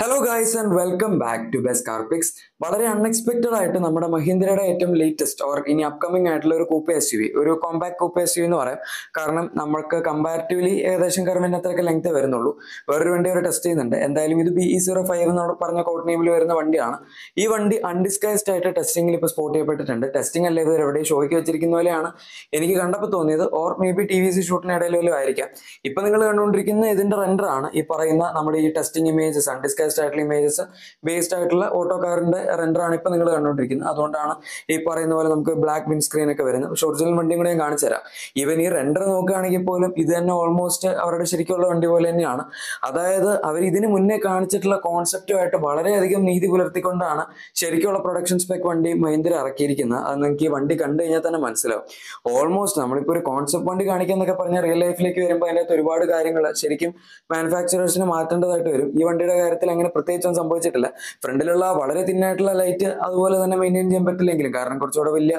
hello guys and welcome back to best car pics വളരെ unexpected ആയിട്ട് നമ്മുടെ മഹീന്ദ്രയുടെ ഏറ്റവും ലേറ്റസ്റ്റ് ഓർ ഇനി അപ്കമിംഗ് ആയിട്ടുള്ള ഒരു കൂപ്പ് എസ് യു വി ഒരു കോമ്പാക്ട് കൂപ്പ് എസ് യു എന്ന് പറയാം കാരണം നമ്മൾക്ക് കമ്പാരിറ്റീവ്ലി ഏകദേശം കർമ്മിൻ്റെ അത്രയൊക്കെ ലെങ്ത് വരുന്നുള്ളൂ വേറൊരു വണ്ടി അവർ ടെസ്റ്റ് ചെയ്യുന്നുണ്ട് എന്തായാലും ഇത് ബി ഇ സീറോ ഫൈവ് എന്നോട് പറഞ്ഞ കോഡ് നെയിമിൽ വരുന്ന വണ്ടിയാണ് ഈ വണ്ടി അൺഡിസ്കൈസ്ഡ് ആയിട്ട് ടെസ്റ്റിംഗിൽ ഇപ്പോൾ സ്പോട്ട് ചെയ്യപ്പെട്ടിട്ടുണ്ട് ടെസ്റ്റിംഗ് അല്ലേ ഇത് എവിടെ ഷോയ്ക്ക് വെച്ചിരിക്കുന്ന പോലെയാണ് എനിക്ക് കണ്ടപ്പോൾ തോന്നിയത് or maybe T V C ഷൂട്ടിനിടയിലും ആയിരിക്കാം ഇപ്പം നിങ്ങൾ കണ്ടുകൊണ്ടിരിക്കുന്ന ഇതിൻ്റെ റെൻഡറാണ് ഈ പറയുന്ന നമ്മുടെ ഈ ടെസ്റ്റിംഗ് ഇമേജസ് അൺഡിസ്കൈസ് ഡിജിറ്റലൈസ്ഡ് ആയിട്ടുള്ള ഇമേജസ് ബേസ്ഡ് ആയിട്ടുള്ള ഓട്ടോ കാറിന്റെ റെൻഡർ ആണ് ഇപ്പൊ നിങ്ങൾ കണ്ടുകൊണ്ടിരിക്കുന്നത് അതുകൊണ്ടാണ് ഈ പറയുന്ന പോലെ നമുക്ക് ബ്ലാക്ക് വിൻഡ് സ്ക്രീൻ ഒക്കെ വരുന്നത് പക്ഷെ ഒറിജിനൽ വണ്ടിയും കൂടെ ഞാൻ കാണിച്ചു തരാം ഈവൻ ഈ റെൻഡർ നോക്കുകയാണെങ്കിൽ പോലും ഇത് തന്നെ ഓൾമോസ്റ്റ് അവരുടെ ശരിക്കുള്ള വണ്ടി പോലെ തന്നെയാണ് അതായത് അവർ ഇതിന് മുന്നേ കാണിച്ചിട്ടുള്ള കോൺസെപ്റ്റുമായിട്ട് വളരെയധികം നീതി പുലർത്തിക്കൊണ്ടാണ് ശരിക്കുള്ള പ്രൊഡക്ഷൻ സ്പെക് വണ്ടി മഹീന്ദ്ര ഇറക്കിയിരിക്കുന്നത് അത് നിങ്ങൾക്ക് ഈ വണ്ടി കണ്ടു കഴിഞ്ഞാൽ തന്നെ മനസ്സിലാവും ഓൾമോസ്റ്റ് നമ്മളിപ്പോൾ ഒരു കോൺസെപ്റ്റ് വണ്ടി കാണിക്കുന്നൊക്കെ പറഞ്ഞാൽ റിയൽ ലൈഫിലേക്ക് വരുമ്പോൾ അതിനകത്ത് ഒരുപാട് കാര്യങ്ങൾ ശരിക്കും മാനുഫാക്ചറേഴ്സിന് മാറ്റേണ്ടതായിട്ട് വരും ഈ വണ്ടിയുടെ കാര്യത്തിൽ അങ്ങനെ പ്രത്യേകിച്ചൊന്നും സംഭവിച്ചിട്ടില്ല ഫ്രണ്ടിലുള്ള വളരെ തിന്നായിട്ടുള്ള ലൈറ്റ് അതുപോലെ തന്നെ മെയിൻറ്റെയിൻ ചെയ്യാൻ പറ്റില്ലെങ്കിലും കാരണം കുറച്ചുകൂടെ വലിയ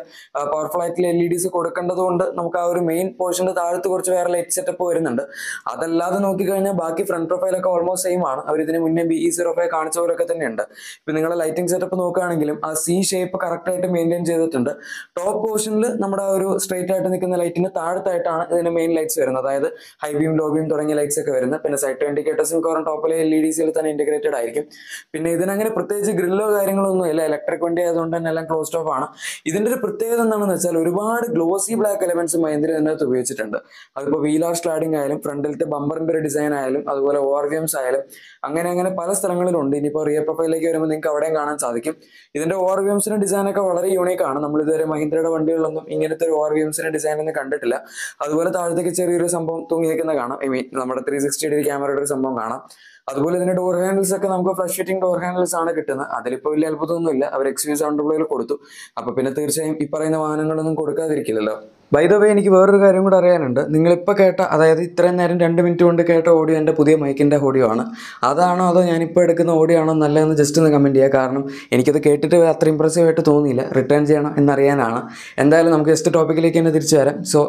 പവർഫുൾ ആയിട്ടുള്ള എൽ ഇ ഡീസ് കൊടുക്കേണ്ടതുകൊണ്ട് നമുക്ക് ആ ഒരു മെയിൻ പോർഷൻ്റെ താഴത്ത് കുറച്ച് വേറെ ലൈറ്റ് സെറ്റപ്പ് വരുന്നുണ്ട് അതല്ലാതെ നോക്കിക്കഴിഞ്ഞാൽ ബാക്കി ഫ്രണ്ട് പ്രൊഫൈലൊക്കെ ഓൾമോസ്റ്റ് സെയിം ആണ് അവർ ഇതിന് മുന്നേ ബി ഇ സീറോ ഫൈവ് കാണിച്ച പോലൊക്കെ തന്നെയുണ്ട് ഇപ്പം നിങ്ങളുടെ ലൈറ്റിംഗ് സെറ്റപ്പ് നോക്കുകയാണെങ്കിലും ആ സി ഷേപ്പ് കറക്റ്റായിട്ട് മെയിൻറ്റെയിൻ ചെയ്തിട്ടുണ്ട് ടോപ്പ് പോർഷനിൽ നമ്മുടെ ആ ഒരു സ്ട്രേറ്റ് ആയിട്ട് നിൽക്കുന്ന ലൈറ്റിന് താഴത്തായിട്ടാണ് ഇതിന് മെയിൻ ലൈറ്റ്സ് വരുന്നത് അതായത് ഹൈബീം ലോബീം തുടങ്ങിയ ലൈറ്റ്സ് ഒക്കെ വരുന്നത് പിന്നെ സൈറ്റോ ഇൻഡിക്കേറ്റേഴ്സും മിക്കവാറും ടോപ്പിലെ എൽ ഇ ഡി സിയിൽ തന്നെ ഇൻറ്റഗ്രേറ്റ് റെസ്ട്രിക്റ്റഡ് ആയിരിക്കും പിന്നെ ഇതിനങ്ങനെ പ്രത്യേകിച്ച് ഗ്രില്ലോ കാര്യങ്ങളോ ഒന്നും ഇല്ല ഇലക്ട്രിക് വണ്ടി ആയതുകൊണ്ട് തന്നെ എല്ലാം ക്ലോസ്ഡ് ഓഫ് ആണ് ഇതിന്റെ ഒരു പ്രത്യേകത എന്താണെന്ന് വെച്ചാൽ ഒരുപാട് ഗ്ലോസി ബ്ലാക്ക് എലമെന്റ്സ് മൈന്ദ്ര ഇതിനകത്ത് ഉപയോഗിച്ചിട്ടുണ്ട് അതിപ്പോൾ വീലാർ സ്ലാഡിംഗ് ആയാലും ഫ്രണ്ടിലത്തെ ബമ്പറിന്റെ ഒരു ഡിസൈൻ ആയാലും അതുപോലെ ഓവർ ആയാലും അങ്ങനെ അങ്ങനെ പല സ്ഥലങ്ങളിലുണ്ട് ഇനിയിപ്പോ റിയർ പ്രൊഫൈലിലേക്ക് വരുമ്പോൾ നിങ്ങൾക്ക് അവിടെയും കാണാൻ സാധിക്കും ഇതിന്റെ ഓവർ ഡിസൈൻ ഒക്കെ വളരെ യൂണീക്ക് ആണ് നമ്മൾ ഇതുവരെ മഹീന്ദ്രയുടെ വണ്ടികളിലൊന്നും ഇങ്ങനത്തെ ഒരു ഓവർ ഡിസൈൻ ഒന്നും കണ്ടിട്ടില്ല അതുപോലെ താഴത്തേക്ക് ചെറിയൊരു സംഭവം തൂങ്ങി നിൽക്കുന്ന കാണാം ഐ മീൻ നമ്മുടെ ത്രീ സിക്സ്റ്റി ഡിഗ്രി ക്യാമറയുടെ ഒരു സംഭവം കാണാം അതുപോലെ ഇതിന്റെ ഡോർ ഹാൻഡിൽസ് ഒക്കെ നമുക്ക് ഫ്ലഷ് ഫിറ്റിംഗ് ഡോർ ഹാൻഡിൽസ് ആണ് കിട്ടുന്നത് അതിലിപ്പോ വലിയ അത്ഭുതമൊന്നുമില്ല അവർ എക്സ്ക്യൂസ് ആണ്ടുള്ളതിൽ കൊടുത്തു അപ്പൊ പിന്നെ തീർച്ചയായും ഈ പറയുന്ന വാഹനങ്ങളൊന്നും കൊടുക്കാതിരിക്കില്ലല്ലോ ബൈ എനിക്ക് വേറൊരു കാര്യം കൂടെ അറിയാനുണ്ട് നിങ്ങളിപ്പോൾ കേട്ട അതായത് ഇത്രയും നേരം രണ്ട് മിനിറ്റ് കൊണ്ട് കേട്ട ഓഡിയോ എൻ്റെ പുതിയ മൈക്കിൻ്റെ ഓഡിയോ ആണ് അതാണോ അതോ ഞാനിപ്പോൾ എടുക്കുന്ന ഓഡിയോ ആണോ നല്ലതെന്ന് ജസ്റ്റ് ഒന്ന് കമൻറ്റ് ചെയ്യുക കാരണം എനിക്കത് കേട്ടിട്ട് അത്ര ഇമ്പ്രസീവ് ആയിട്ട് തോന്നിയില്ല റിട്ടേൺ ചെയ്യണം എന്നറിയാനാണ് എന്തായാലും നമുക്ക് ജസ്റ്റ് ടോപ്പിക്കിലേക്ക് തന്നെ തിരിച്ചു വരാം സോ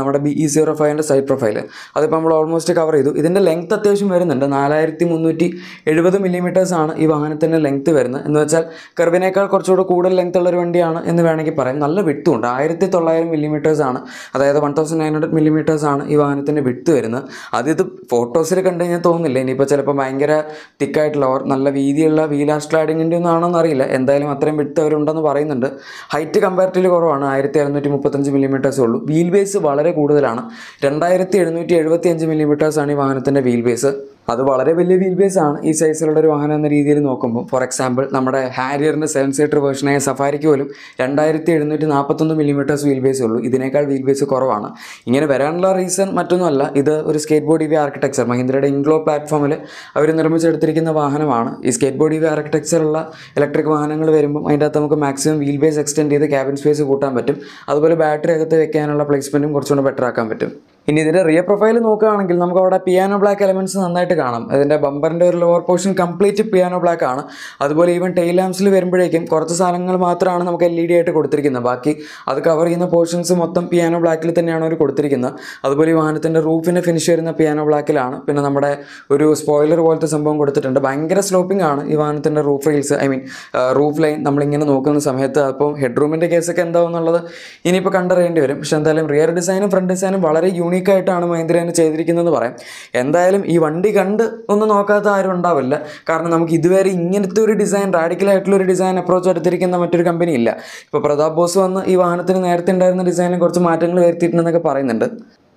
നമ്മുടെ ബി ഇ സീറോ ഫൈവിൻ്റെ സൈഡ് പ്രൊഫൈൽ അതിപ്പോൾ നമ്മൾ ഓൾമോസ്റ്റ് കവർ ചെയ്തു ഇതിൻ്റെ ലെങ്ത് അത്യാവശ്യം വരുന്നുണ്ട് നാലായിരത്തി മുന്നൂറ്റി എഴുപത് മില്ലിമീറ്റേഴ്സാണ് ഈ വാഹനത്തിൻ്റെ ലെങ്ത് വരുന്നത് എന്ന് വെച്ചാൽ കർവിനേക്കാൾ കുറച്ചുകൂടെ കൂടുതൽ ലെങ്ത് ഉള്ളൊരു വണ്ടിയാണ് എന്ന് വേണമെങ്കിൽ പറയാം നല്ല വിട്ടുമുണ്ട് ആയിരത്തി തൊള്ളായിരം മില്ലിമീറ്റേഴ്സാണ് ആണ് അതായത് വൺ തൗസൻഡ് നയൻ ഹൺഡ്രഡ് മില്ലിമീറ്റേഴ്സാണ് ഈ വാഹനത്തിൻ്റെ വിട്ട് വരുന്നത് അതിത് ഫോട്ടോസിൽ കണ്ടു കഴിഞ്ഞാൽ തോന്നുന്നില്ല ഇനിയിപ്പോൾ ചിലപ്പോൾ ഭയങ്കര തിക്കായിട്ടുള്ള ഓർ നല്ല വീതിയുള്ള വീലാർ സ്ലാഡിങ്ങിൻ്റെ ഒന്നും ആണോന്ന് അറിയില്ല എന്തായാലും അത്രയും വിട്ട് അവരുണ്ടെന്ന് പറയുന്നുണ്ട് ഹൈറ്റ് കമ്പാരിറ്റീവ് കുറവാണ് ആയിരത്തി അറുന്നൂറ്റി മുപ്പത്തഞ്ച് മില്ലിമീറ്റേഴ്സ് ഉള്ളൂ വീൽ ബേസ് വളരെ കൂടുതലാണ് രണ്ടായിരത്തി എഴുന്നൂറ്റി എഴുപത്തി അഞ്ച് മില്ലിമീറ്റേഴ്സാണ് ഈ വാഹനത്തിൻ്റെ വീൽ ബേസ് അത് വളരെ വലിയ വീൽ ബേസ് ആണ് ഈ സൈസിലുള്ള ഒരു വാഹനം എന്ന രീതിയിൽ നോക്കുമ്പോൾ ഫോർ എക്സാമ്പിൾ നമ്മുടെ ഹാരിയറിൻ്റെ സെവൻ സീറ്റർ വേർഷനായ സഫാരിക്ക് പോലും രണ്ടായിരത്തി എഴുന്നൂറ്റി നാൽപ്പത്തൊന്ന് മില്ലിമീറ്റേഴ്സ് വീൽ ബേസ് ഉള്ളൂ ഇതിനേക്കാൾ വീൽ ബേസ് കുറവാണ് ഇങ്ങനെ വരാനുള്ള റീസൺ മറ്റൊന്നുമല്ല ഇത് ഒരു സ്കേറ്റ് ബോർഡ് ഇവി ആർക്കിടെക്ചർ മഹീന്ദ്രയുടെ ഇൻഗ്ലോ പ്ലാറ്റ്ഫോമിൽ അവർ നിർമ്മിച്ചെടുത്തിരിക്കുന്ന വാഹനമാണ് ഈ സ്കേറ്റ് ബോർഡ് ഇവി ആർക്കിടെക്ചറുള്ള ഇലക്ട്രിക് വാഹനങ്ങൾ വരുമ്പോൾ അതിൻ്റെ അകത്ത് നമുക്ക് മാക്സിമം വീൽ ബേസ് എക്സ്റ്റെൻഡ് ചെയ്ത് ക്യാബിൻ സ്പേസ് കൂട്ടാൻ പറ്റും അതുപോലെ ബാറ്ററി അകത്ത് വെക്കാനുള്ള പ്ലേസ്മെൻറ്റും കുറച്ചുകൂടെ ബെറ്റർ ആക്കാൻ പറ്റും ഇനി ഇതിൻ്റെ റിയർ പ്രൊഫൈൽ നോക്കുകയാണെങ്കിൽ നമുക്ക് അവിടെ പിയാനോ ബ്ലാക്ക് എലമെൻറ്റ്സ് നന്നായിട്ട് കാണാം അതിൻ്റെ ബമ്പറിൻ്റെ ഒരു lower portion complete piano black ആണ് അതുപോലെ ഈവൻ ടെയിൽ ലാംസിൽ വരുമ്പോഴേക്കും കുറച്ച് സാധനങ്ങൾ മാത്രമാണ് നമുക്ക് എൽ ഇ ഡി ആയിട്ട് കൊടുത്തിരിക്കുന്നത് ബാക്കി അത് കവർ ചെയ്യുന്ന പോർഷൻസ് മൊത്തം പിയാനോ ബ്ലാക്കിൽ തന്നെയാണ് അവർ കൊടുത്തിരിക്കുന്നത് അതുപോലെ ഈ വാഹനത്തിൻ്റെ റൂഫിൻ്റെ ഫിനിഷ് വരുന്ന പിയാനോ ബ്ലാക്കിലാണ് പിന്നെ നമ്മുടെ ഒരു സ്പോയിലർ പോലത്തെ സംഭവം കൊടുത്തിട്ടുണ്ട് ഭയങ്കര സ്ലോപ്പിംഗ് ആണ് ഈ വാഹനത്തിൻ്റെ roof rails I mean roof line നമ്മളിങ്ങനെ നോക്കുന്ന സമയത്ത് അപ്പോൾ ഹെഡ് റൂമിൻ്റെ കേസൊക്കെ എന്താവും എന്നുള്ളത് ഇനിയിപ്പോൾ കണ്ടറിയേണ്ടി വരും പക്ഷേ എന്തായാലും റിയർ ഡിസൈനും ഫ്രണ്ട് ഡിസൈനും വളരെ യൂണിക് യുണീക്കായിട്ടാണ് മഹീന്ദ്രനെ ചെയ്തിരിക്കുന്നതെന്ന് പറയാം എന്തായാലും ഈ വണ്ടി കണ്ട് ഒന്നും നോക്കാത്ത ആരും ഉണ്ടാവില്ല കാരണം നമുക്ക് ഇതുവരെ ഇങ്ങനത്തെ ഒരു ഡിസൈൻ റാഡിക്കലായിട്ടുള്ള ഒരു ഡിസൈൻ അപ്രോച്ച് എടുത്തിരിക്കുന്ന മറ്റൊരു കമ്പനി ഇല്ല ഇപ്പോൾ പ്രതാപ് ബോസ് വന്ന് ഈ വാഹനത്തിന് നേരത്തെ ഉണ്ടായിരുന്ന ഡിസൈനിൽ കുറച്ച് മാറ്റങ്ങൾ വരുത്തിയിട്ടുണ്ടെന്നൊക്കെ പറയുന്നുണ്ട്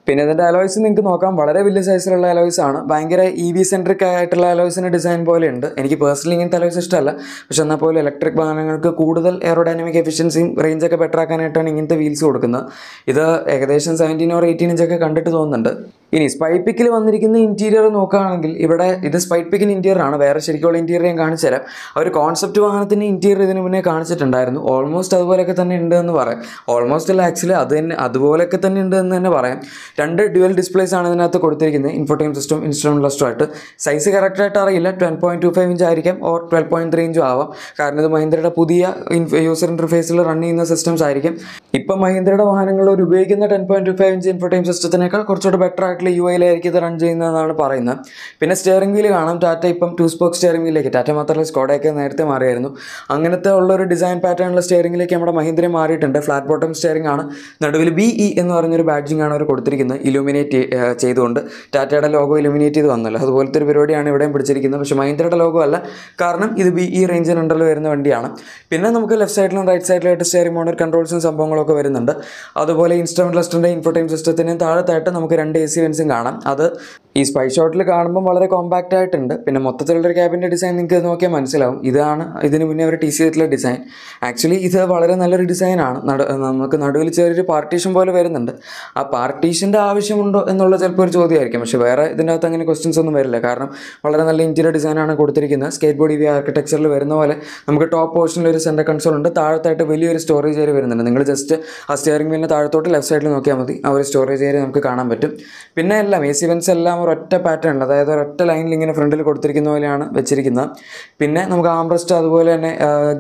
പിന്നെ ഇതിൻ്റെ അലോയ്സ് നിങ്ങൾക്ക് നോക്കാം വളരെ വലിയ സൈസിലുള്ള അലോയ്സ് ആണ് ഭയങ്കര ഇ വി സെൻട്രിക് ആയിട്ടുള്ള അലോയ്സിൻ്റെ ഡിസൈൻ പോലെയുണ്ട് എനിക്ക് പേഴ്സണലി ഇങ്ങനത്തെ അലോയ്സ് ഇഷ്ടമല്ല പക്ഷെ എന്നാൽ പോലും ഇലക്ട്രിക് വാഹനങ്ങൾക്ക് കൂടുതൽ എയറോഡൈനമിക് എഫിഷ്യൻസിയും റേഞ്ചൊക്കെ ബെറ്ററാക്കാനായിട്ടാണ് ഇങ്ങനത്തെ വീൽസ് കൊടുക്കുന്നത് ഇത് ഏകദേശം സെവൻറ്റീൻ ഓർ എയ്റ്റീൻ ഇഞ്ചൊക്കെ കണ്ടിട്ട് തോന്നുന്നുണ്ട് ഇനി സ്പൈഡ് പിക്കിൽ വന്നിരിക്കുന്ന ഇൻറ്റീരിയർ നോക്കുകയാണെങ്കിൽ ഇവിടെ ഇത് സ്പൈഡ് പിക്കിൻ്റെ ഇൻറ്റീരിയർ ആണ് വേറെ ശരിക്കുള്ള ഇൻറ്റീരിയർ ഞാൻ കാണിച്ചു തരാം അവർ കോൺസെപ്റ്റ് വാഹനത്തിൻ്റെ ഇൻറ്റീരിയർ ഇതിന് മുന്നേ കാണിച്ചിട്ടുണ്ടായിരുന്നു ഓൾമോസ്റ്റ് അതുപോലെയൊക്കെ തന്നെ ഉണ്ട് എന്ന് പറയാം ഓൾമോസ്റ്റ് അല്ല ആക്ച്വലി അത് തന്നെ അതുപോലെയൊക്കെ തന്നെ ഉണ്ട് എന്ന് തന്നെ പറയാം രണ്ട് ഡ്യുവൽ ഡിസ്പ്ലേസ് ആണ് ഇതിനകത്ത് കൊടുത്തിരിക്കുന്നത് ഇൻഫോർട്ടൈം സിസ്റ്റം ഇൻസ്റ്റോൺ ലസ്റ്റോ ആയിട്ട് സൈസ് കറക്റ്റായിട്ട് അറിയില്ല twelve point two five inch ആയിരിക്കാം ഓർ ട്വൽ പോയിൻറ്റ് ത്രീ ഇഞ്ചും ആവാം കാരണം ഇത് മഹീന്ദ്രയുടെ പുതിയ യൂസർ ഇൻ്റർഫേസിൽ റൺ ചെയ്യുന്ന സിസ്റ്റംസ് ആയിരിക്കും ഇപ്പം മഹീന്ദ്രയുടെ വാഹനങ്ങൾ ഒരു ഉപയോഗിക്കുന്ന ten point five inch infotainment സിസ്റ്റത്തിനേക്കാൾ കുറച്ചുകൂടെ ബെറ്റർ ആയിട്ടുള്ള യു ഐയിലായിരിക്കും ഇത് റൺ ചെയ്യുന്നതെന്നാണ് പറയുന്നത് പിന്നെ സ്റ്റിയറിംഗ് വീല് കാണാം ടാറ്റ ഇപ്പം ടു സ്പോക്ക് സ്റ്റിയറിംഗ് വീലിലേക്ക് ടാറ്റ മാത്രമല്ല സ്കോഡയൊക്കെ നേരത്തെ മാറിയായിരുന്നു അങ്ങനത്തെ ഉള്ള ഒരു ഡിസൈൻ പാറ്റേണുള്ള സ്റ്റിയറിംഗിലേക്ക് നമ്മുടെ മഹീന്ദ്ര മാറിയിട്ടുണ്ട് ഫ്ലാറ്റ് ബോട്ടം സ്റ്റിയറിംഗ് ആണ് നടുവിൽ ബി ഇ e എന്ന് പറഞ്ഞൊരു ബാഡ്ജിംഗ് ആണ് അവർ കൊടുത്തിരിക്കുന്നത് ഇലുമിനേറ്റ് ചെയ്തുകൊണ്ട് ടാറ്റയുടെ ലോഗോ ഇലുമിനേറ്റ് ചെയ്ത് വന്നല്ലോ അതുപോലത്തെ ഒരു പരിപാടിയാണ് ഇവിടെയും പിടിച്ചിരിക്കുന്നത് പക്ഷേ മഹീന്ദ്രയുടെ ലോഗോ അല്ല കാരണം ഇത് ബി ഇ റേഞ്ചിന് ഉണ്ടല്ലോ വരുന്ന വണ്ടിയാണ് പിന്നെ നമുക്ക് ലെഫ്റ്റ് സൈഡിലും റൈറ്റ് സൈഡിലായിട്ട് സ്റ്റിയറിംഗ് മോണർ കൺട്രോൾസും സംഭവങ്ങളും കാര്യങ്ങളൊക്കെ വരുന്നുണ്ട് അതുപോലെ ഇൻസ്റ്റമെൻ്റ് ക്ലസ്റ്ററിൻ്റെ ഇൻഫർടൈം സിസ്റ്റത്തിൻ്റെയും താഴത്തായിട്ട് നമുക്ക് രണ്ട് എ സി വെൻസും കാണാം അത് ഈ സ്പൈ ഷോട്ടിൽ കാണുമ്പോൾ വളരെ കോമ്പാക്റ്റ് ആയിട്ടുണ്ട് പിന്നെ മൊത്തത്തിലുള്ളൊരു ക്യാബിൻ്റെ ഡിസൈൻ നിങ്ങൾക്ക് നോക്കിയാൽ മനസ്സിലാവും ഇതാണ് ഇതിന് മുന്നേ അവർ ടി സി എത്തിലെ ഡിസൈൻ ആക്ച്വലി ഇത് വളരെ നല്ലൊരു ഡിസൈനാണ് നട നമുക്ക് നടുവിൽ ചെറിയൊരു പാർട്ടീഷൻ പോലെ വരുന്നുണ്ട് ആ പാർട്ടീഷൻ്റെ ആവശ്യമുണ്ടോ എന്നുള്ള ചിലപ്പോൾ ഒരു ചോദ്യമായിരിക്കും പക്ഷേ വേറെ ഇതിൻ്റെ അകത്ത് അങ്ങനെ ക്വസ്റ്റ്യൻസ് ഒന്നും വരില്ല കാരണം വളരെ നല്ല ഇൻറ്റീരിയർ ഡിസൈനാണ് കൊടുത്തിരിക്കുന്നത് സ്കേറ്റ് ബോർഡ് വി ആർക്കിടെക്ചറിൽ വരുന്ന പോലെ നമുക്ക് ടോപ്പ് പോർഷനിൽ ഒരു സെൻറ്റർ കൺസോൾ ഉണ്ട് താഴത്തായിട്ട് വലിയൊരു സ്റ്റോറേജ് ഏരിയ വരുന്നുണ്ട് നിങ്ങൾ ജസ്റ്റ് ആ സ്റ്റിയറിംഗ് വീലിൻ്റെ താഴത്തോട്ട് ലെഫ്റ്റ് സൈഡിൽ നോക്കിയാൽ മതി ആ ഒരു സ്റ്റോറേജ് ഏരിയ നമുക്ക് കാണാൻ പറ്റും പിന്നെ എല്ലാം എ സി വെൻസ് എല്ലാം ഒരൊറ്റ പാറ്റേണിൽ അതായത് ഒരൊറ്റ ലൈനിൽ ഇങ്ങനെ ഫ്രണ്ടിൽ കൊടുത്തിരിക്കുന്ന പോലെയാണ് വെച്ചിരിക്കുന്നത് പിന്നെ നമുക്ക് ആംബ്രസ്റ്റ് അതുപോലെ തന്നെ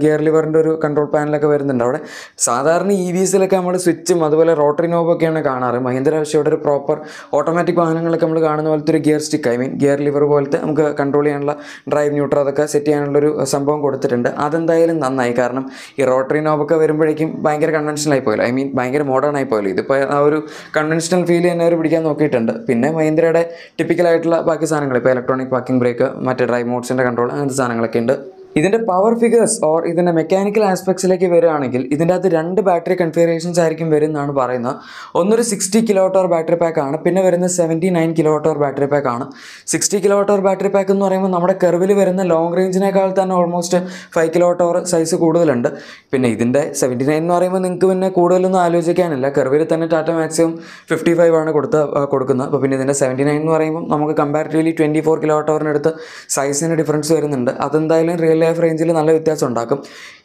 ഗിയർ ലിവറിൻ്റെ ഒരു കൺട്രോൾ പാനലൊക്കെ വരുന്നുണ്ട് അവിടെ സാധാരണ ഇ e എസിലൊക്കെ നമ്മൾ സ്വിച്ചും അതുപോലെ റോട്ടറി നോബൊക്കെയാണ് കാണാറ് മഹീന്ദ്ര പക്ഷേ ഇവിടെ ഒരു പ്രോപ്പർ ഓട്ടോമാറ്റിക് വാഹനങ്ങളൊക്കെ നമ്മൾ കാണുന്ന പോലത്തെ ഒരു gear stick I mean gear lever പോലത്തെ നമുക്ക് കൺട്രോൾ ചെയ്യാനുള്ള ഡ്രൈവ് ന്യൂട്രൽ അതൊക്കെ സെറ്റ് ചെയ്യാനുള്ള ഒരു സംഭവം കൊടുത്തിട്ടുണ്ട് അതെന്തായാലും നന്നായി കാരണം ഈ റോട്ടറി നോബൊക്കെ വരുമ്പോഴേക്കും ഭയങ്കര കൺവെൻഷനായി പോയല്ലോ ഐ മീൻ ഭയങ്കര മോഡേൺ ആയി പോയല്ലോ ഇതിപ്പോൾ ആ ഒരു കൺവെൻഷണൽ ഫീൽ തന്നെ അവർ പിടിക്കാൻ നോക്കിയിട്ടുണ്ട് പിന്നെ മഹീന്ദ്രയുടെ ടിപ്പിക്കലായിട്ടുള്ള ബാക്കി സാധനങ്ങൾ ഇപ്പോൾ ഇലക്ട്രോണിക് പാർക്കിംഗ് ബ്രേക്ക് മറ്റ് ഡ്രൈവ് മോഡ്സിൻ്റെ കൺട്രോൾ അങ്ങനത്തെ സാധനങ്ങളൊക്കെ ഉണ്ട് ഇതിൻ്റെ പവർ ഫിഗേഴ്സ് ഓർ ഇതിൻ്റെ മെക്കാനിക്കൽ ആസ്പെക്ട്സിലേക്ക് വരികയാണെങ്കിൽ ഇതിൻ്റെ അകത്ത് രണ്ട് ബാറ്ററി കൺഫിഗറേഷൻസ് ആയിരിക്കും വരുന്നതാണ് പറയുന്നത് ഒന്നൊരു സിക്സ്റ്റി കിലോട്ടോർ ബാറ്ററി പാക്കാണ് പിന്നെ വരുന്നത് സെവൻറ്റി നയൻ കിലോട്ടോർ ബാറ്ററി പാക്കാണ് സിക്സ്റ്റി കിലോട്ടോർ ബാറ്ററി പാക്ക് എന്ന് പറയുമ്പോൾ നമ്മുടെ കെർവിൽ വരുന്ന ലോങ് റേഞ്ചിനേക്കാൾ തന്നെ ഓൾമോസ്റ്റ് ഫൈവ് കിലോട്ടോർ സൈസ് കൂടുതലുണ്ട് പിന്നെ ഇതിൻ്റെ സെവൻറ്റി നയൻ എന്ന് പറയുമ്പോൾ നിങ്ങൾക്ക് പിന്നെ കൂടുതലൊന്നും ആലോചിക്കാനില്ല കെർവിൽ തന്നെ ടാറ്റ മാക്സിമം ഫിഫ്റ്റി ഫൈവ് ആണ് കൊടുത്ത് കൊടുക്കുന്നത് അപ്പോൾ പിന്നെ ഇതിൻ്റെ സെവൻറ്റി നയൻ എന്ന് പറയുമ്പോൾ നമുക്ക് കമ്പാരിറ്റീവ്ലി ട്വൻറ്റി ഫോർ കിലോട്ടോറിനടുത്ത് സൈസിന് ഡിഫറൻസ് വരുന്നുണ്ട് അതെന്തായാലും റിയൽ ലൈഫ് റേഞ്ചിൽ നല്ല വ്യത്യാസം ഉണ്ടാക്കും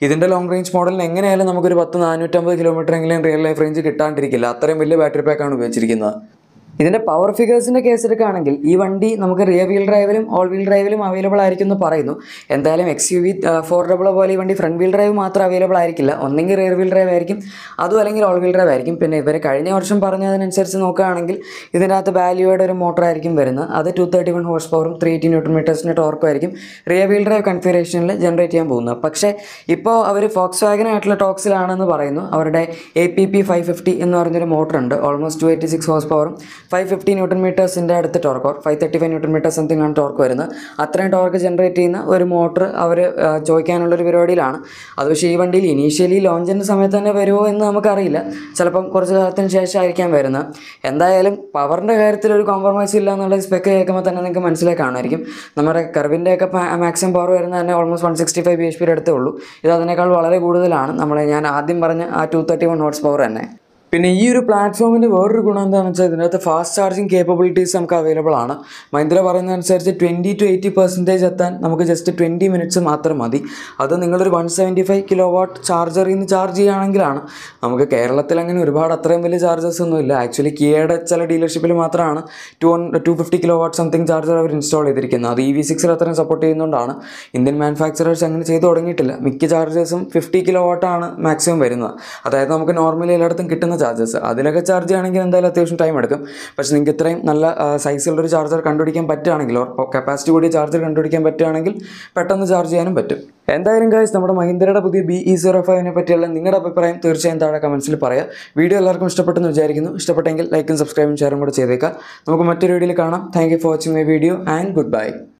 ഇതിൻ്റെ ലോങ് റേഞ്ച് മോഡലിന് എങ്ങനെയായാലും നമുക്കൊരു പത്ത് നാനൂറ്റമ്പത് കിലോമീറ്റർ എങ്കിലും റിയൽ ലൈഫ് റേഞ്ച് കിട്ടാണ്ടിരിക്കില്ല അത്രയും വലിയ ബാറ്ററി പാക്കാണ് ഉപയോഗിച്ചിരിക്കുന്നത് ഇതിൻ്റെ പവർ ഫിഗേഴ്സിൻ്റെ കേസെടുക്കുകയാണെങ്കിൽ ഈ വണ്ടി നമുക്ക് റിയർ വീൽ ഡ്രൈവിലും ഓൾ വീൽ ഡ്രൈവിലും അവൈലബിൾ ആയിരിക്കും എന്ന് പറയുന്നു എന്തായാലും X U V four double പോലെ ഈ വണ്ടി ഫ്രണ്ട് വീൽ ഡ്രൈവ് മാത്രം അവൈലബിൾ ആയിരിക്കില്ല ഒന്നെങ്കിൽ റിയർ വീൽ ഡ്രൈവ് ആയിരിക്കും അതും അല്ലെങ്കിൽ ഓൾ വീൽ ഡ്രൈവ് ആയിരിക്കും പിന്നെ ഇവർ കഴിഞ്ഞ വർഷം പറഞ്ഞതിനനുസരിച്ച് നോക്കുകയാണെങ്കിൽ അകത്ത് വാല്യൂയുടെ ഒരു മോട്ടറായിരിക്കും വരുന്നത് അത് ടു തേർട്ടി വൺ ഹോഴ്സ് പവറും ത്രീ എയ്റ്റി ന്യൂട്ടർ മീറ്റേഴ്സിൻ്റെ ടോർക്കും ആയിരിക്കും റിയർ വീൽ ഡ്രൈവ് കൺഫിഗറേഷനിൽ ജനറേറ്റ് ചെയ്യാൻ പോകുന്നത് പക്ഷേ ഇപ്പോൾ അവർ ഫോക്സ് വാഗൻ ആയിട്ടുള്ള ടോക്സിലാണെന്ന് പറയുന്നു അവരുടെ A P P five fifty എന്ന് പറഞ്ഞൊരു മോട്ടറുണ്ട് almost two eighty six horse പവറും ഫൈവ് ഫിഫ്റ്റി ന്യൂട്ടൺ മീറ്റേഴ്സിൻ്റെ അടുത്ത് torque five thirty five newton metre something ആണ് ടോർക്ക് വരുന്നത് അത്രയും ടോർക്ക് ജനറേറ്റ് ചെയ്യുന്ന ഒരു മോട്ടർ അവർ ചോദിക്കാനുള്ളൊരു പരിപാടിയിലാണ് അത് പക്ഷേ ഈ വണ്ടിയിൽ ഇനീഷ്യലി ലോഞ്ചിൻ്റെ സമയത്ത് തന്നെ വരുമോ എന്ന് നമുക്കറിയില്ല ചിലപ്പം കുറച്ച് കാലത്തിന് ശേഷമായിരിക്കാം വരുന്നത് എന്തായാലും പവറിൻ്റെ കാര്യത്തിൽ ഒരു കോംപ്രമൈസ് ഇല്ല എന്നുള്ള സ്പെക്ക് കേൾക്കുമ്പോൾ തന്നെ നിങ്ങൾക്ക് മനസ്സിലായി കാണുമായിരിക്കും നമ്മുടെ കർവിൻ്റെ ഒക്കെ മാക്സിമം പവർ വരുന്നത് തന്നെ almost one sixty five B H P അടുത്തേ ഉള്ളൂ ഇത് അതിനേക്കാൾ വളരെ കൂടുതലാണ് നമ്മൾ ഞാൻ ആദ്യം പറഞ്ഞ ആ two thirty one horsepower തന്നെ പിന്നെ ഈ ഒരു പ്ലാറ്റ്ഫോമിൻ്റെ വേറൊരു ഗുണം എന്താണെന്ന് വെച്ചാൽ ഇതിനകത്ത് ഫാസ്റ്റ് ചാർജിങ് കേപ്പബിലിറ്റീസ് നമുക്ക് അവൈലബിൾ ആണ് പറയുന്ന പറയുന്നതനുസരിച്ച് ട്വൻറ്റി ടു എയ്റ്റി പെർസെൻറ്റേജ് എത്താൻ നമുക്ക് ജസ്റ്റ് ട്വൻറ്റി മിനിറ്റ്സ് മാത്രം മതി അത് നിങ്ങളൊരു one seventy five kilowatt ചാർജറിൽ നിന്ന് ചാർജ് ചെയ്യുകയാണെങ്കിലാണ് നമുക്ക് കേരളത്തിൽ അങ്ങനെ ഒരുപാട് അത്രയും വലിയ ചാർജസ് ഒന്നും ഇല്ല ആക്ച്വലി കിയയുടെ ചില ഡീലർഷിപ്പിൽ മാത്രമാണ് two two fifty kilowatt something charger അവർ ഇൻസ്റ്റാൾ ചെയ്തിരിക്കുന്നത് അത് ഇ വി സിക്സിൽ അത്രയും സപ്പോർട്ട് ചെയ്യുന്നതുകൊണ്ടാണ് ഇന്ത്യൻ മാനുഫാക്ചറേഴ്സ് അങ്ങനെ ചെയ്തു തുടങ്ങിയിട്ടില്ല മിക്ക ചാർജേഴ്സും ഫിഫ്റ്റി കിലോ വാട്ടാണ് മാക്സിമം വരുന്നത് അതായത് നമുക്ക് നോർമലി എല്ലായിടത്തും കിട്ടുന്ന വരുന്ന ചാർജസ് അതിലൊക്കെ ചാർജ് ചെയ്യണമെങ്കിൽ എന്തായാലും അത്യാവശ്യം ടൈം എടുക്കും പക്ഷേ നിങ്ങൾക്ക് ഇത്രയും നല്ല സൈസിലുള്ളൊരു ചാർജർ കണ്ടുപിടിക്കാൻ പറ്റുകയാണെങ്കിൽ ഓർ കപ്പാസിറ്റി കൂടിയ ചാർജർ കണ്ടുപിടിക്കാൻ പറ്റുകയാണെങ്കിൽ പെട്ടെന്ന് ചാർജ് ചെയ്യാനും പറ്റും എന്തായാലും കാഴ്ച നമ്മുടെ മഹീന്ദ്രയുടെ പുതിയ ബി ഇ സീറോ ഫൈവിനെ പറ്റിയുള്ള നിങ്ങളുടെ അഭിപ്രായം തീർച്ചയായും താഴെ കമൻസിൽ പറയാം വീഡിയോ എല്ലാവർക്കും ഇഷ്ടപ്പെട്ടെന്ന് വിചാരിക്കുന്നു ഇഷ്ടപ്പെട്ടെങ്കിൽ ലൈക്കും സബ്സ്ക്രൈബും ഷെയറും കൂടെ ചെയ്തേക്കാം നമുക്ക് മറ്റൊരു വീഡിയോയിൽ കാണാം thank for watching my video and good bye